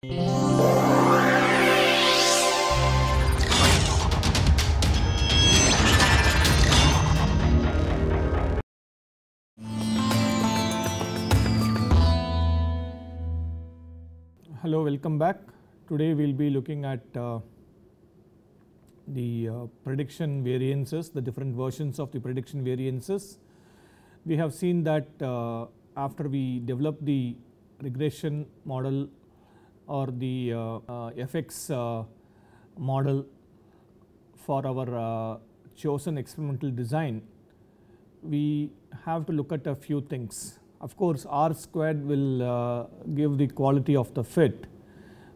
Hello, welcome back. Today we will be looking at uh, the uh, prediction variances, the different versions of the prediction variances. We have seen that uh, after we develop the regression model or the uh, uh, FX uh, model for our chosen experimental design, we have to look at a few things. Of course, R squared will give the quality of the fit,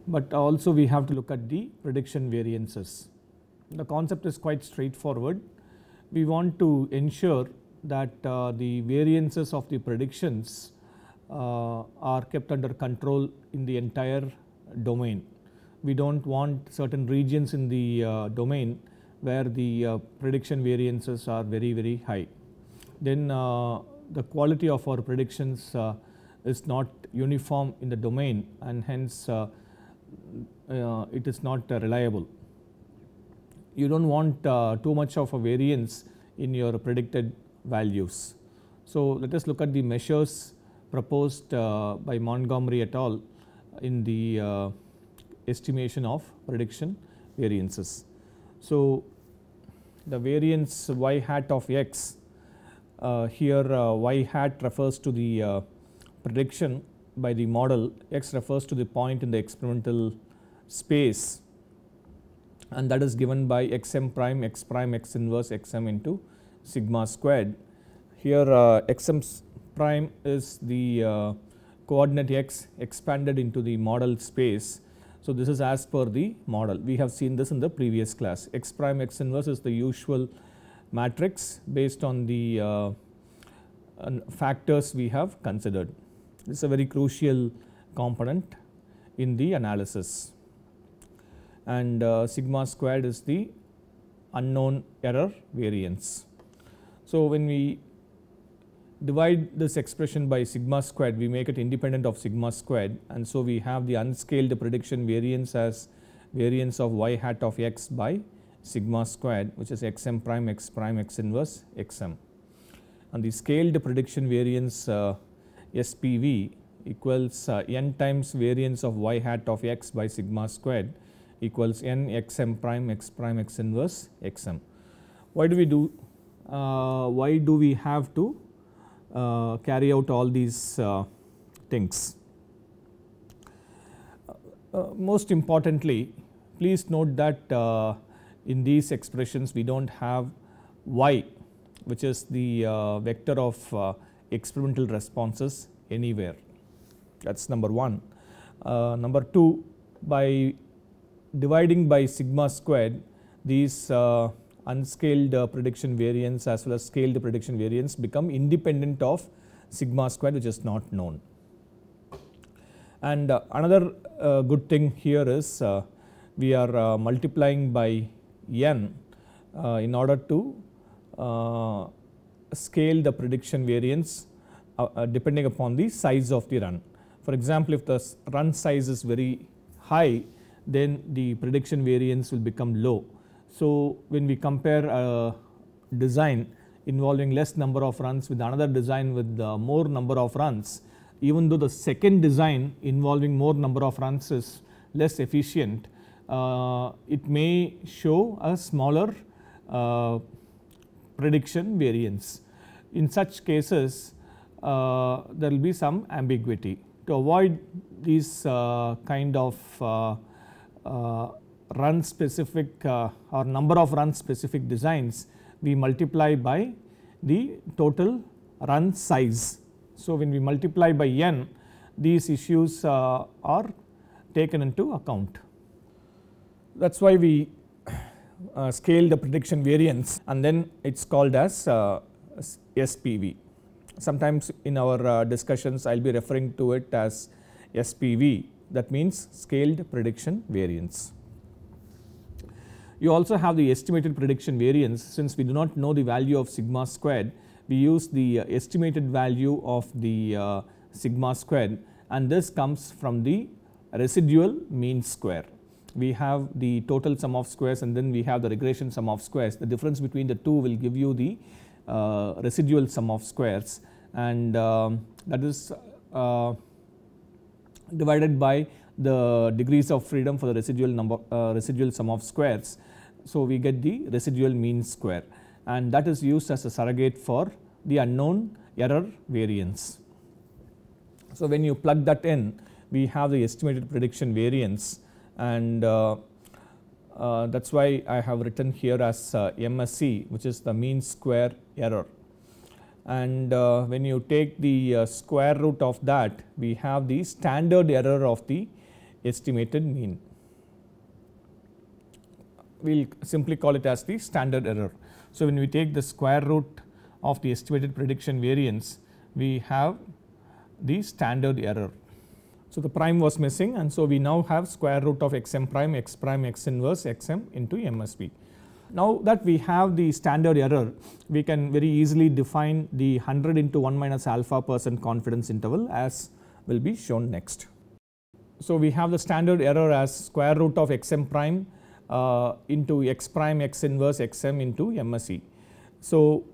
but also we have to look at the prediction variances. The concept is quite straightforward. We want to ensure that uh, the variances of the predictions uh, are kept under control in the entire domain. We don't want certain regions in the uh, domain where the uh, prediction variances are very very high. Then uh, the quality of our predictions uh, is not uniform in the domain and hence it is not reliable. You do not want too much of a variance in your predicted values. So, let us look at the measures proposed by Montgomery et al in the uh, estimation of prediction variances. So, the variance y hat of x uh, here uh, y hat refers to the uh, prediction by the model x refers to the point in the experimental space and that is given by xm prime x prime x inverse xm into sigma squared. Here uh, xm prime is the uh, coordinate x expanded into the model space. So, this is as per the model we have seen this in the previous class x prime x inverse is the usual matrix based on the uh, factors we have considered. This is a very crucial component in the analysis and uh, sigma squared is the unknown error variance. So, when we divide this expression by sigma squared, we make it independent of sigma squared and so we have the unscaled prediction variance as variance of y hat of x by sigma squared which is xm prime x prime x inverse xm. And the scaled prediction variance uh, SPV equals uh, n times variance of y hat of x by sigma squared equals n xm prime x prime x inverse xm. Why do we do, uh, why do we have to uh, carry out all these uh, things. Uh, uh, most importantly, please note that uh, in these expressions we do not have y which is the vector of experimental responses anywhere that is number 1. number 2 by dividing by sigma squared these unscaled uh, prediction variance as well as scaled prediction variance become independent of sigma squared which is not known. And uh, another uh, good thing here is uh, we are uh, multiplying by n uh, in order to scale the prediction variance depending upon the size of the run. For example, if the run size is very high then the prediction variance will become low so, when we compare a design involving less number of runs with another design with uh, more number of runs, even though the second design involving more number of runs is less efficient, uh, it may show a smaller uh, prediction variance. In such cases, uh, there will be some ambiguity. To avoid these uh, kind of uh, run specific uh, or number of run specific designs we multiply by the total run size. So, when we multiply by n these issues uh, are taken into account. That is why we uh, scale the prediction variance and then it is called as uh, SPV. Sometimes in our uh, discussions I will be referring to it as SPV that means scaled prediction variance. You also have the estimated prediction variance since we do not know the value of sigma squared we use the uh, estimated value of the uh, sigma squared and this comes from the residual mean square. We have the total sum of squares and then we have the regression sum of squares. The difference between the two will give you the uh, residual sum of squares and uh, that is uh, divided by the degrees of freedom for the residual number uh, residual sum of squares. So, we get the residual mean square and that is used as a surrogate for the unknown error variance. So, when you plug that in we have the estimated prediction variance and uh, uh, that is why I have written here as uh, MSE which is the mean square error. And uh, when you take the uh, square root of that we have the standard error of the estimated mean. We will simply call it as the standard error. So, when we take the square root of the estimated prediction variance, we have the standard error. So, the prime was missing and so we now have square root of xm prime, x prime, x inverse, xm into MSP. Now that we have the standard error, we can very easily define the 100 into 1 minus alpha percent confidence interval as will be shown next so we have the standard error as square root of xm prime uh, into x prime x inverse xm into MSE. So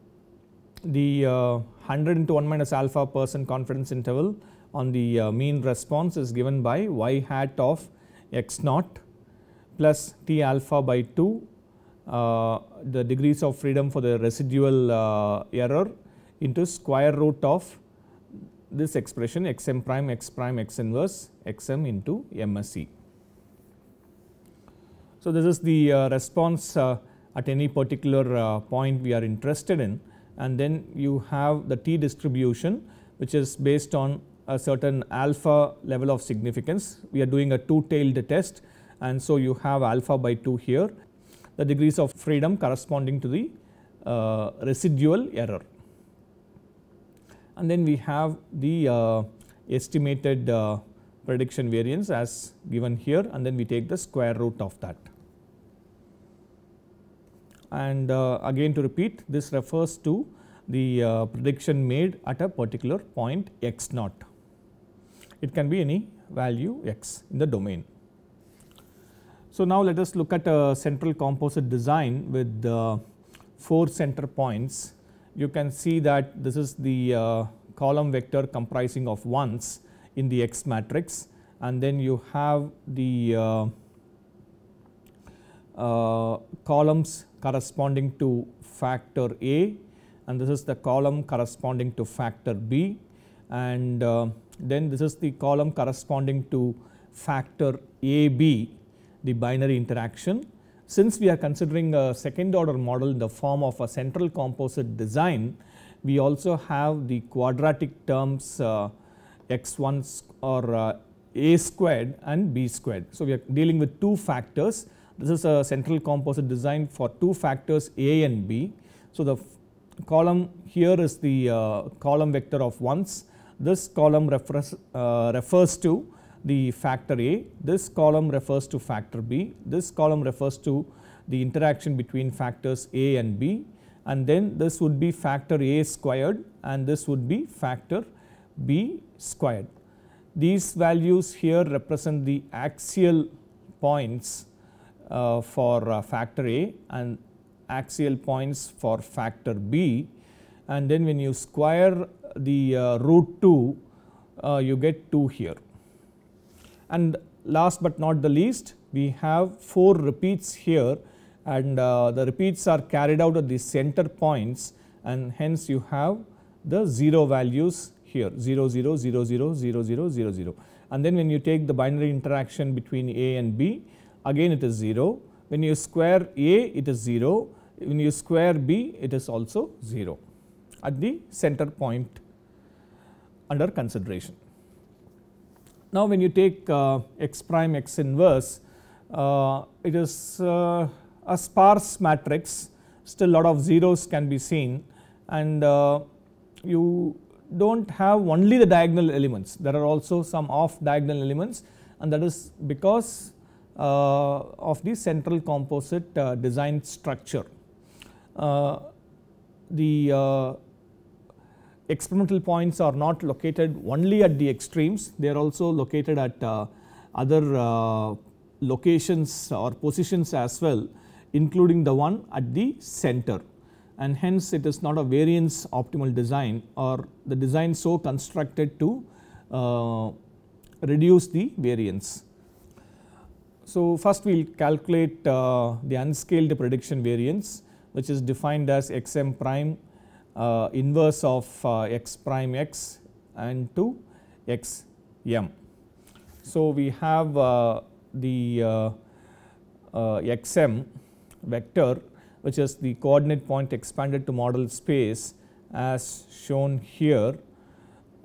the uh, 100 into 1 minus alpha percent confidence interval on the uh, mean response is given by y hat of x naught plus t alpha by 2 uh, the degrees of freedom for the residual uh, error into square root of this expression xm prime x prime x inverse xm into MSE. So, this is the uh, response uh, at any particular uh, point we are interested in and then you have the t distribution which is based on a certain alpha level of significance. We are doing a two tailed test and so you have alpha by 2 here the degrees of freedom corresponding to the uh, residual error. And then we have the uh, estimated uh, prediction variance as given here and then we take the square root of that. And uh, again to repeat this refers to the uh, prediction made at a particular point x naught. It can be any value x in the domain. So, now let us look at a central composite design with uh, 4 center points. You can see that this is the uh, column vector comprising of ones in the X matrix and then you have the uh, uh, columns corresponding to factor A and this is the column corresponding to factor B and uh, then this is the column corresponding to factor AB the binary interaction. Since we are considering a second order model in the form of a central composite design, we also have the quadratic terms uh, x1 or uh, a squared and b squared. So, we are dealing with two factors. This is a central composite design for two factors a and b. So, the column here is the uh, column vector of 1s. This column refers, uh, refers to the factor a, this column refers to factor b, this column refers to the interaction between factors a and b and then this would be factor a squared and this would be factor b squared. These values here represent the axial points uh, for uh, factor A and axial points for factor B and then when you square the uh, root 2 uh, you get 2 here. And last but not the least we have 4 repeats here and uh, the repeats are carried out at the center points and hence you have the 0 values here 0 0 0 0 0 0 0 0 and then when you take the binary interaction between A and B again it is 0 when you square A it is 0 when you square B it is also 0 at the center point under consideration. Now when you take uh, x prime x inverse uh, it is uh, a sparse matrix still lot of zeros can be seen and uh, you do not have only the diagonal elements there are also some off diagonal elements and that is because uh, of the central composite uh, design structure. Uh, the uh, experimental points are not located only at the extremes they are also located at uh, other uh, locations or positions as well including the one at the center and hence it is not a variance optimal design or the design so constructed to uh, reduce the variance. So, first we will calculate uh, the unscaled prediction variance which is defined as xm prime uh, inverse of uh, x prime x and to xm. So, we have uh, the uh, xm vector which is the coordinate point expanded to model space as shown here.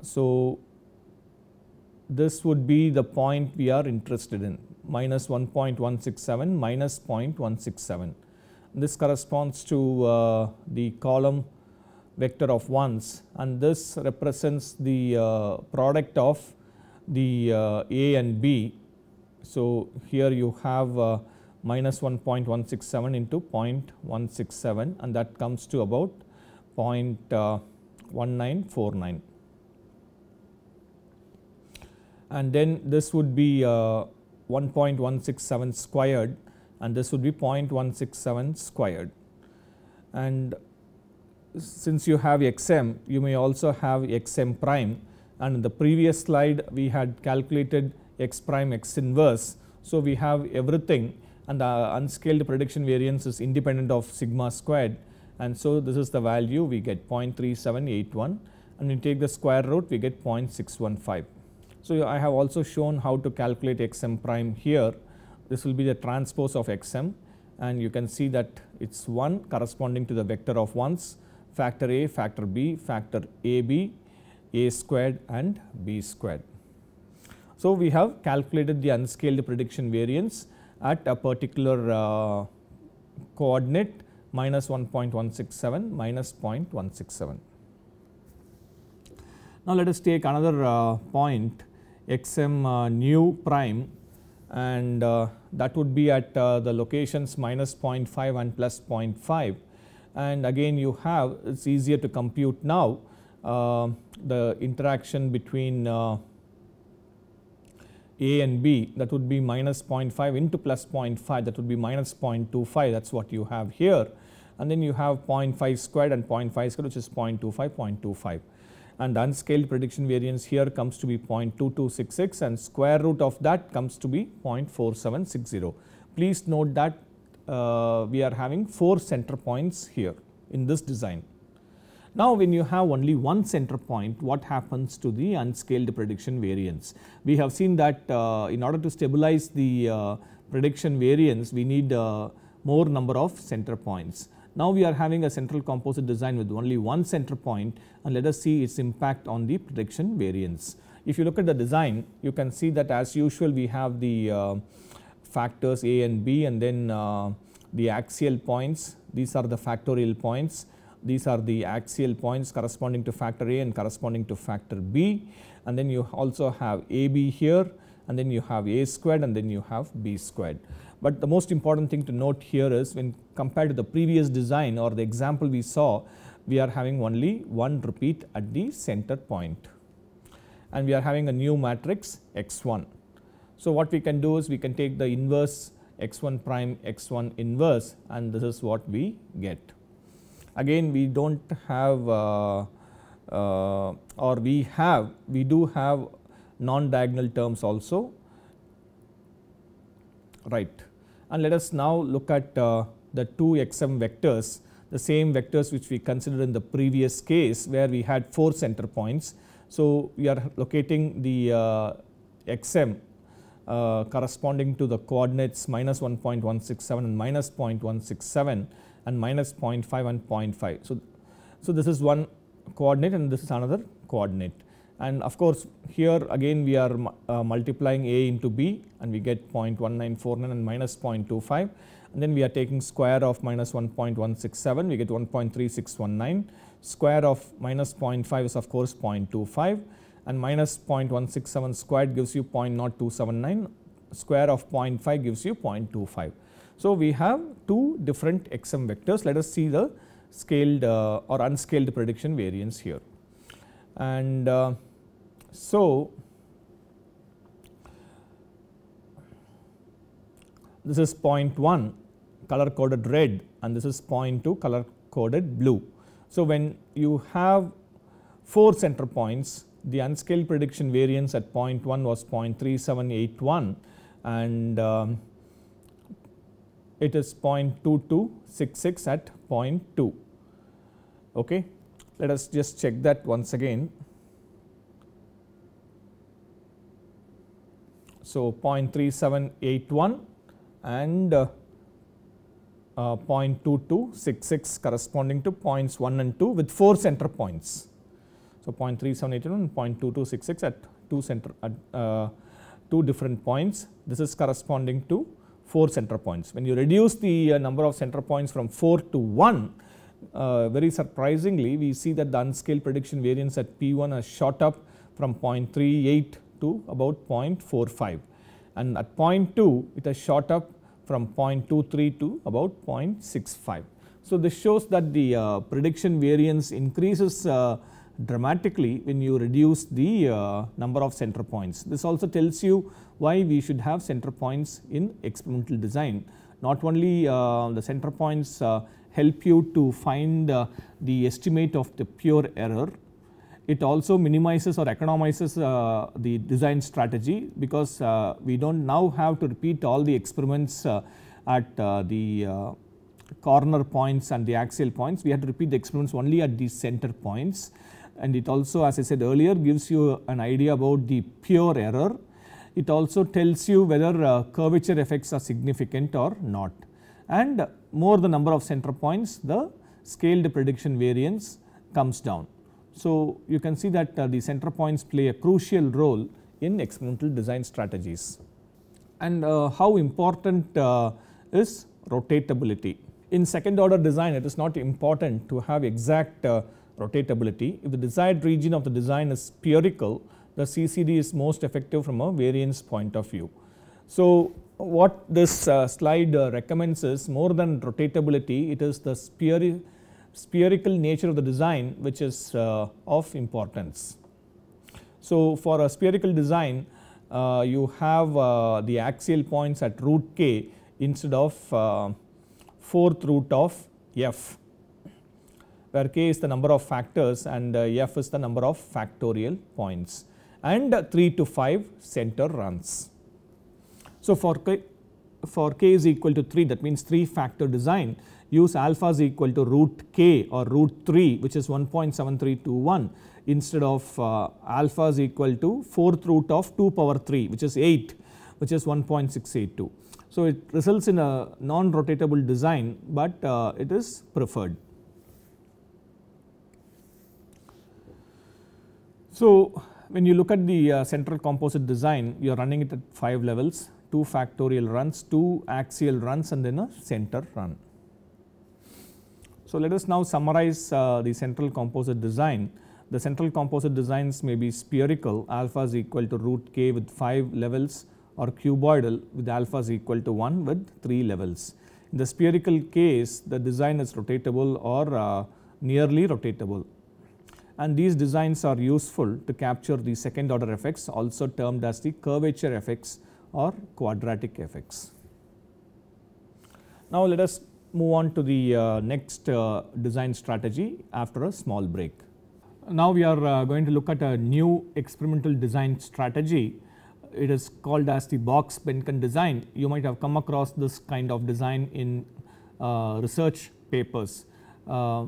So, this would be the point we are interested in minus 1.167 minus 0.167. This corresponds to uh, the column vector of 1s and this represents the uh, product of the uh, A and B. So, here you have uh, minus 1.167 into 0.167 and that comes to about uh, 0.1949 and then this would be uh, 1.167 squared and this would be 0.167 squared and since you have xm you may also have xm prime and in the previous slide we had calculated x prime x inverse. So, we have everything and the unscaled prediction variance is independent of sigma squared and so this is the value we get 0.3781 and we take the square root we get 0.615. So, I have also shown how to calculate xm prime here this will be the transpose of xm and you can see that it is 1 corresponding to the vector of 1s factor a factor b factor ab a squared and b squared. So, we have calculated the unscaled prediction variance at a particular uh, coordinate minus 1.167 minus 0.167. Now, let us take another uh, point xm uh, nu prime and uh, that would be at uh, the locations minus 0.5 and plus 0.5 and again you have it is easier to compute now uh, the interaction between a and B that would be minus 0.5 into plus 0.5 that would be minus 0.25 that is what you have here and then you have 0.5 squared and 0.5 squared which is 0.25 0.25 and unscaled prediction variance here comes to be 0.2266 and square root of that comes to be 0.4760. Please note that uh, we are having 4 center points here in this design. Now when you have only one center point, what happens to the unscaled prediction variance? We have seen that uh, in order to stabilize the uh, prediction variance, we need uh, more number of center points. Now we are having a central composite design with only one center point and let us see its impact on the prediction variance. If you look at the design, you can see that as usual we have the uh, factors A and B and then uh, the axial points, these are the factorial points these are the axial points corresponding to factor A and corresponding to factor B and then you also have AB here and then you have A squared and then you have B squared. But the most important thing to note here is when compared to the previous design or the example we saw, we are having only one repeat at the center point and we are having a new matrix x1. So, what we can do is we can take the inverse x1 prime x1 inverse and this is what we get again we do not have uh, uh, or we have we do have non diagonal terms also right. And let us now look at uh, the two xm vectors the same vectors which we considered in the previous case where we had 4 center points. So, we are locating the uh, xm uh, corresponding to the coordinates minus 1.167 and minus 0.167 and minus 0.5 and 0.5. So, so this is one coordinate and this is another coordinate and of course here again we are uh, multiplying A into B and we get 0.1949 and minus 0.25 and then we are taking square of minus 1.167 we get 1.3619 square of minus 0.5 is of course 0.25 and minus 0.167 squared gives you 0.0279 square of 0.5 gives you 0.25. So, we have two different xm vectors. Let us see the scaled uh, or unscaled prediction variance here. And uh, so, this is point 1 color coded red and this is point 2 color coded blue. So, when you have 4 center points the unscaled prediction variance at point 1 was 0.3781 and um, it is 0.2266 at 0.2. Okay. Let us just check that once again. So, 0.3781 and uh, uh, 0.2266 corresponding to points 1 and 2 with 4 center points. So, 0.3781 and 0.2266 at 2 center at uh, 2 different points. This is corresponding to 4 center points. When you reduce the uh, number of center points from 4 to 1, uh, very surprisingly we see that the unscaled prediction variance at P1 has shot up from 0.38 to about 0.45 and at 0.2 it has shot up from 0.23 to about 0.65. So, this shows that the uh, prediction variance increases uh, dramatically when you reduce the uh, number of center points. This also tells you why we should have center points in experimental design. Not only uh, the center points uh, help you to find uh, the estimate of the pure error, it also minimizes or economizes uh, the design strategy because uh, we do not now have to repeat all the experiments at the corner points and the axial points. We have to repeat the experiments only at the center points and it also as I said earlier gives you an idea about the pure error. It also tells you whether uh, curvature effects are significant or not and more the number of center points the scaled prediction variance comes down. So, you can see that uh, the center points play a crucial role in experimental design strategies. And uh, how important uh, is rotatability? In second order design it is not important to have exact uh, rotatability. If the desired region of the design is spherical, the CCD is most effective from a variance point of view. So, what this uh, slide uh, recommends is more than rotatability, it is the spheri spherical nature of the design which is uh, of importance. So, for a spherical design, uh, you have uh, the axial points at root k instead of uh, fourth root of f where k is the number of factors and uh, f is the number of factorial points and 3 to 5 center runs. So, for k, for k is equal to 3 that means 3 factor design use alpha is equal to root k or root 3 which is 1.7321 instead of uh, alpha is equal to 4th root of 2 power 3 which is 8 which is 1.682. So, it results in a non-rotatable design but uh, it is preferred. So when you look at the uh, central composite design, you are running it at 5 levels, 2 factorial runs, 2 axial runs and then a center run. So let us now summarize uh, the central composite design. The central composite designs may be spherical, alpha is equal to root k with 5 levels or cuboidal with alpha is equal to 1 with 3 levels. In the spherical case, the design is rotatable or uh, nearly rotatable and these designs are useful to capture the second order effects also termed as the curvature effects or quadratic effects. Now, let us move on to the uh, next uh, design strategy after a small break. Now, we are uh, going to look at a new experimental design strategy. It is called as the box Behnken design. You might have come across this kind of design in uh, research papers. Uh,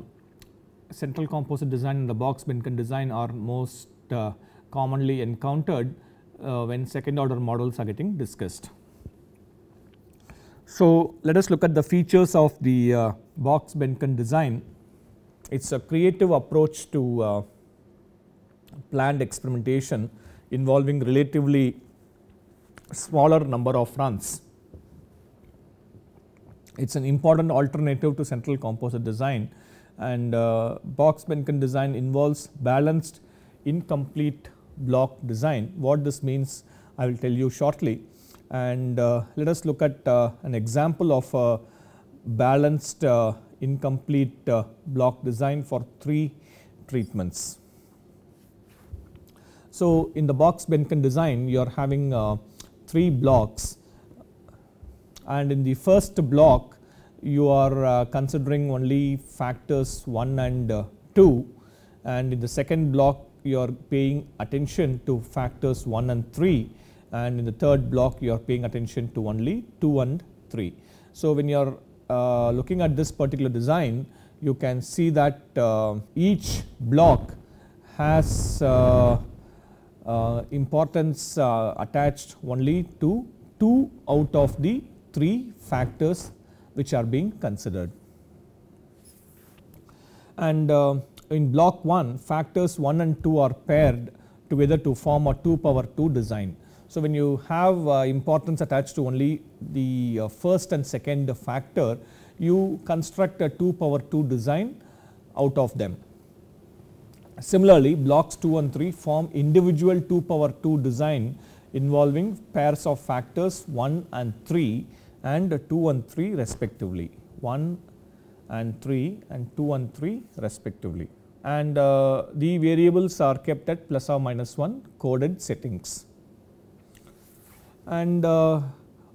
central composite design and the box benken design are most uh, commonly encountered uh, when second order models are getting discussed. So, let us look at the features of the uh, box benken design. It is a creative approach to uh, planned experimentation involving relatively smaller number of runs. It is an important alternative to central composite design and uh, box benken design involves balanced incomplete block design. What this means I will tell you shortly and uh, let us look at uh, an example of a balanced incomplete block design for 3 treatments. So, in the box benken design you are having 3 blocks and in the first block you are uh, considering only factors 1 and uh, 2 and in the second block you are paying attention to factors 1 and 3 and in the third block you are paying attention to only 2 and 3. So, when you are uh, looking at this particular design you can see that uh, each block has uh, uh importance attached only to 2 out of the 3 factors which are being considered. And uh, in block 1 factors 1 and 2 are paired together to form a 2 power 2 design. So, when you have uh, importance attached to only the uh, first and second factor you construct a 2 power 2 design out of them. Similarly, blocks 2 and 3 form individual 2 power 2 design involving pairs of factors 1 and 3 and 2 and 3 respectively 1 and 3 and 2 and 3 respectively and uh, the variables are kept at plus or minus 1 coded settings. And uh,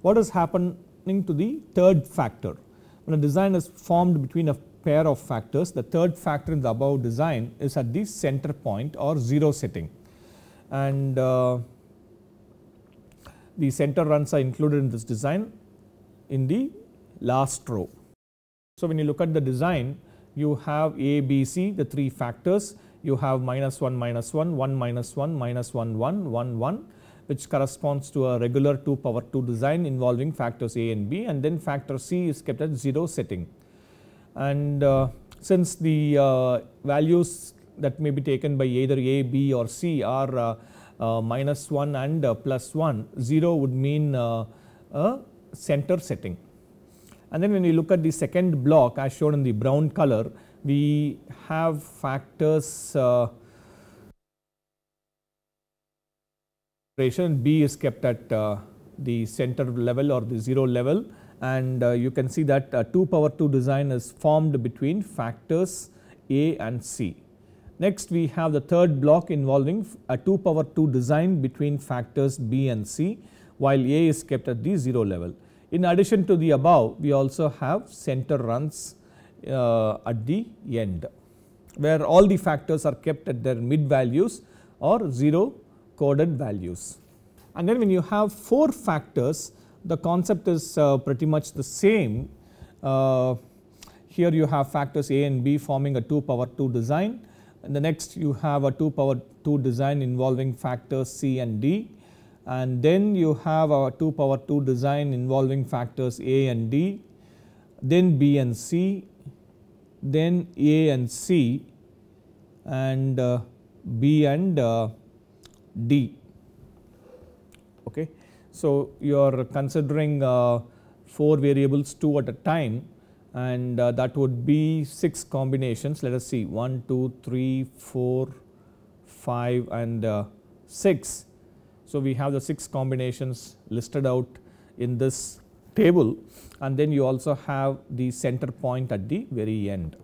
what is happening to the third factor? When a design is formed between a pair of factors, the third factor in the above design is at the center point or 0 setting. And uh, the center runs are included in this design in the last row. So, when you look at the design you have A, B, C the 3 factors you have minus 1 minus 1, 1 minus 1 minus 1 1 1 1 which corresponds to a regular 2 power 2 design involving factors A and B and then factor C is kept at 0 setting. And uh, since the uh, values that may be taken by either A, B or C are uh, uh minus 1 and uh, plus 1, 0 would mean a uh, center setting. And then when we look at the second block as shown in the brown color, we have factors uh, B is kept at uh, the center level or the 0 level and uh, you can see that uh, 2 power 2 design is formed between factors A and C. Next we have the third block involving a 2 power 2 design between factors B and C while A is kept at the 0 level. In addition to the above, we also have center runs uh, at the end, where all the factors are kept at their mid values or 0 coded values. And then when you have 4 factors, the concept is uh, pretty much the same. Uh, here you have factors A and B forming a 2 power 2 design and the next you have a 2 power 2 design involving factors C and D and then you have our 2 power 2 design involving factors A and D, then B and C, then A and C and uh, B and uh, D. Okay. So, you are considering uh, 4 variables 2 at a time and uh, that would be 6 combinations let us see 1, 2, 3, 4, 5 and uh, 6 so, we have the 6 combinations listed out in this table and then you also have the center point at the very end.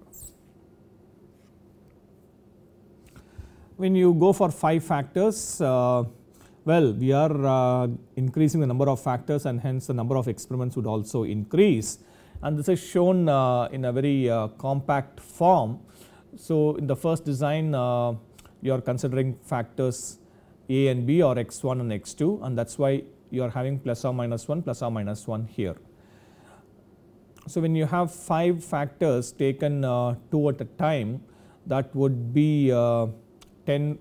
When you go for 5 factors, uh, well we are uh, increasing the number of factors and hence the number of experiments would also increase and this is shown uh, in a very uh, compact form. So, in the first design uh, you are considering factors a and B or x1 and x2 and that is why you are having plus or minus 1 plus or minus 1 here. So, when you have 5 factors taken uh, 2 at a time that would be uh, 10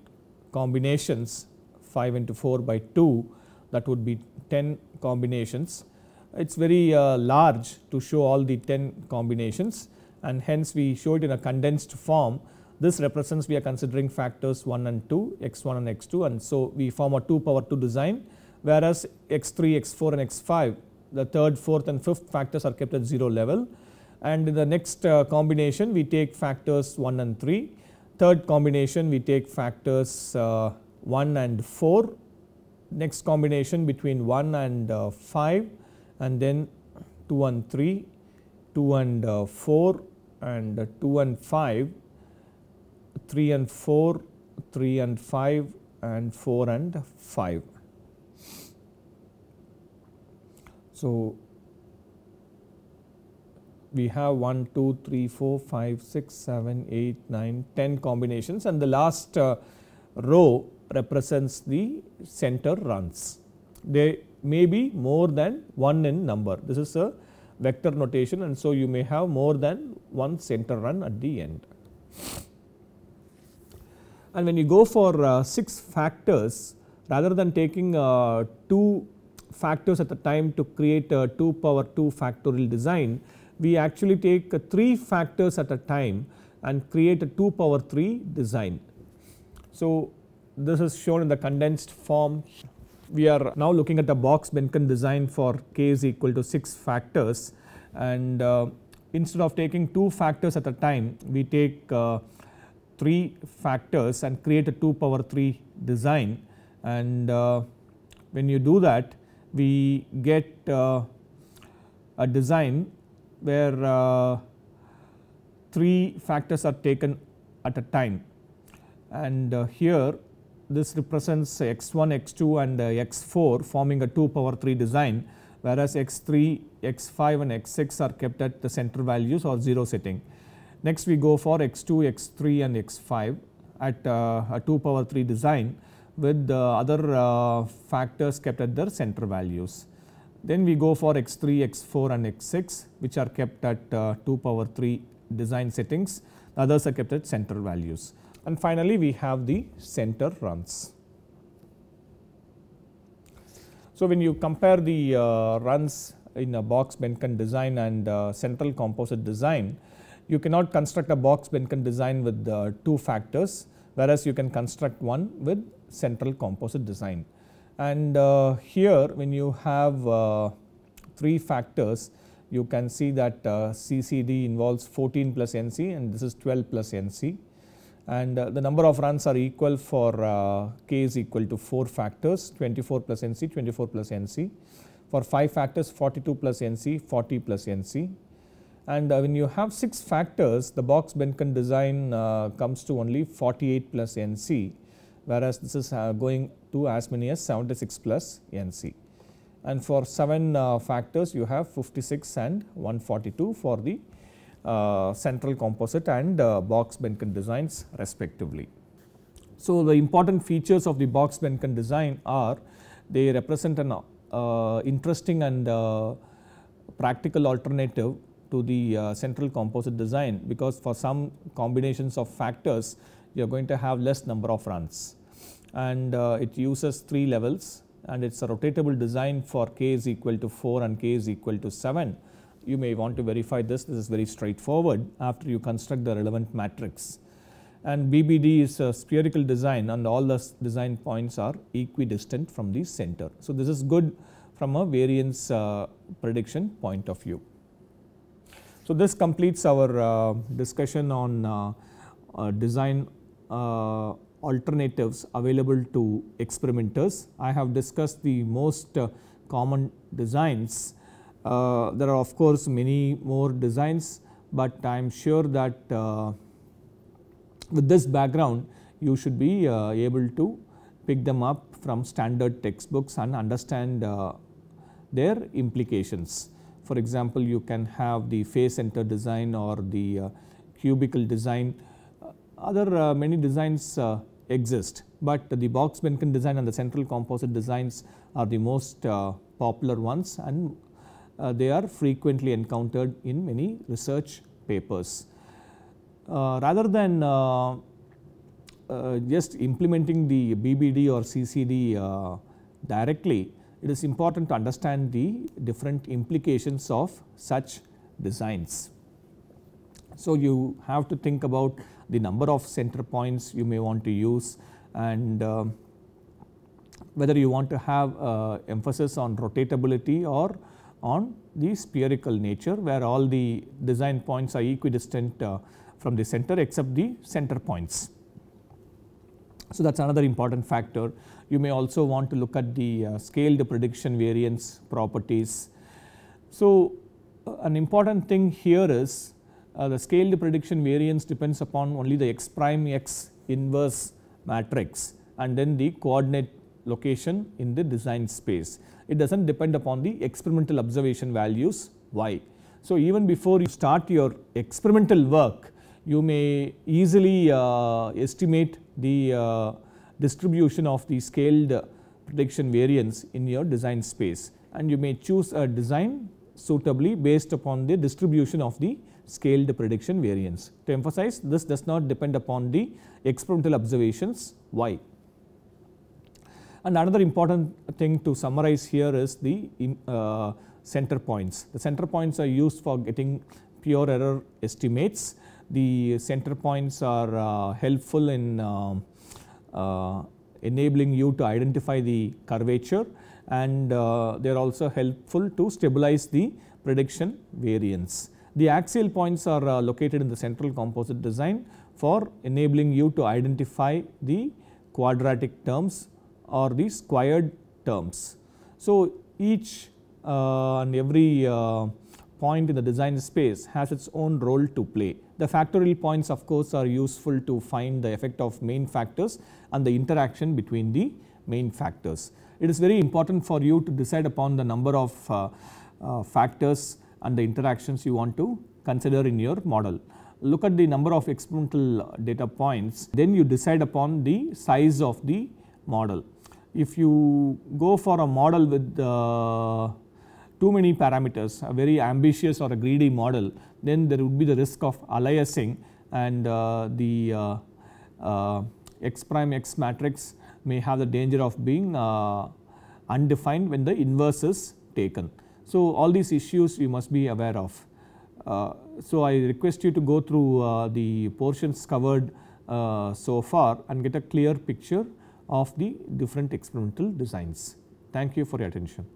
combinations 5 into 4 by 2 that would be 10 combinations. It is very uh, large to show all the 10 combinations and hence we show it in a condensed form this represents we are considering factors 1 and 2, x1 and x2 and so we form a 2 power 2 design whereas x3, x4 and x5 the third, fourth and fifth factors are kept at 0 level and in the next uh, combination we take factors 1 and 3. Third combination we take factors uh, 1 and 4, next combination between 1 and uh, 5 and then 2 and 3, 2 and uh, 4 and uh, 2 and 5 3 and 4, 3 and 5 and 4 and 5. So, we have 1, 2, 3, 4, 5, 6, 7, 8, 9, 10 combinations and the last uh, row represents the center runs. They may be more than 1 in number. This is a vector notation and so you may have more than one center run at the end. And when you go for uh, 6 factors rather than taking uh, 2 factors at a time to create a 2 power 2 factorial design, we actually take uh, 3 factors at a time and create a 2 power 3 design. So, this is shown in the condensed form. We are now looking at a box Benken design for k is equal to 6 factors and uh, instead of taking 2 factors at a time, we take uh, 3 factors and create a 2 power 3 design and uh, when you do that we get uh, a design where uh, 3 factors are taken at a time and uh, here this represents x1, x2 and uh, x4 forming a 2 power 3 design whereas x3, x5 and x6 are kept at the center values or 0 setting. Next we go for x2, x3 and x5 at uh, a 2 power 3 design with the other uh, factors kept at their center values. Then we go for x3, x4 and x6 which are kept at uh, 2 power 3 design settings, the others are kept at center values. And finally we have the center runs. So when you compare the runs in a box benken design and central composite design, you cannot construct a box Behnken design with uh, two factors whereas you can construct one with central composite design. And uh, here when you have uh, 3 factors you can see that uh, CCD involves 14 plus NC and this is 12 plus NC and uh, the number of runs are equal for uh, k is equal to 4 factors 24 plus NC 24 plus NC for 5 factors 42 plus NC 40 plus NC and uh, when you have 6 factors, the box benken design uh, comes to only 48 plus NC, whereas this is uh, going to as many as 76 plus NC. And for 7 factors, you have 56 and 142 for the central composite and box benken designs respectively. So, the important features of the box benken design are they represent an uh, interesting and uh, practical alternative to the uh, central composite design because for some combinations of factors you are going to have less number of runs and uh, it uses 3 levels and it is a rotatable design for k is equal to 4 and k is equal to 7. You may want to verify this, this is very straightforward after you construct the relevant matrix. And BBD is a spherical design and all the design points are equidistant from the center. So, this is good from a variance uh, prediction point of view. So this completes our uh, discussion on uh, uh, design alternatives available to experimenters. I have discussed the most common designs. Uh, there are of course many more designs, but I am sure that uh, with this background you should be uh, able to pick them up from standard textbooks and understand their implications. For example, you can have the face center design or the uh, cubicle design. Uh, other uh, many designs uh, exist, but the box Behnken design and the central composite designs are the most uh, popular ones and uh, they are frequently encountered in many research papers. rather than just implementing the BBD or CCD directly, it is important to understand the different implications of such designs. So, you have to think about the number of center points you may want to use and uh, whether you want to have uh, emphasis on rotatability or on the spherical nature where all the design points are equidistant uh, from the center except the center points. So, that is another important factor you may also want to look at the uh, scaled prediction variance properties. So uh, an important thing here is uh, the scaled prediction variance depends upon only the x prime x inverse matrix and then the coordinate location in the design space. It does not depend upon the experimental observation values y. So even before you start your experimental work, you may easily uh, estimate the uh, distribution of the scaled uh, prediction variance in your design space and you may choose a design suitably based upon the distribution of the scaled prediction variance. To emphasize this does not depend upon the experimental observations why. And another important thing to summarize here is the uh, center points. The center points are used for getting pure error estimates. The center points are uh, helpful in uh, uh, enabling you to identify the curvature and uh, they are also helpful to stabilize the prediction variance. The axial points are uh, located in the central composite design for enabling you to identify the quadratic terms or the squared terms. So, each uh, and every uh, point in the design space has its own role to play. The factorial points of course are useful to find the effect of main factors and the interaction between the main factors. It is very important for you to decide upon the number of uh, uh, factors and the interactions you want to consider in your model. Look at the number of experimental data points then you decide upon the size of the model. If you go for a model with uh, too many parameters a very ambitious or a greedy model then there would be the risk of aliasing and uh, the uh, uh, x prime x matrix may have the danger of being uh, undefined when the inverse is taken. So, all these issues you must be aware of. Uh, so, I request you to go through uh, the portions covered so far and get a clear picture of the different experimental designs. Thank you for your attention.